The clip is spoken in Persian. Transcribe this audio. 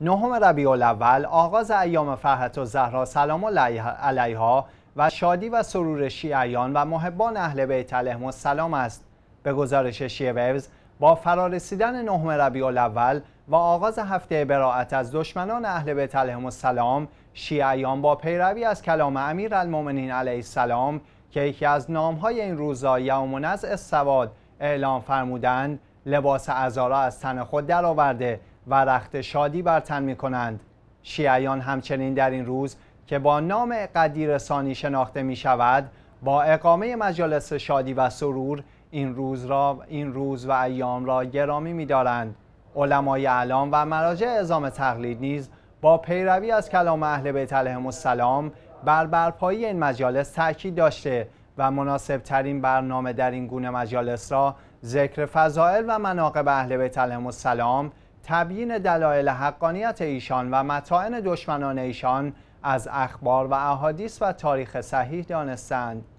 نهم ربیع الاول آغاز ایام فرحت و زهرا سلام علیها و شادی و سرور شیعیان و محبان اهل بیت علیهم السلام است به گزارش شیعه ویوز با فرارسیدن نهم ربیع الاول و آغاز هفته براعت از دشمنان اهل بیت علیهم السلام شیعیان با پیروی از کلام امیر المومنین علیه السلام که یکی از نامهای این روزا یوم نزع سواد اعلام فرمودند لباس ازارا از تن خود درآورده و رخت شادی بر تن می کنند شیعیان همچنین در این روز که با نام قدیرسانی شناخته می شود با اقامه مجالس شادی و سرور این روز, را، این روز و ایام را گرامی می دارند. علمای علام و مراجع اعزام تقلید نیز با پیروی از کلام اهل بیت علیهم السلام بر برپایی این مجالس تاکید داشته و مناسب ترین برنامه در این گونه مجالس را ذکر فضائل و مناقب اهل بیت علیهم السلام تبیین دلایل حقانیت ایشان و مطاعن دشمنان ایشان از اخبار و احادیث و تاریخ صحیح دانستند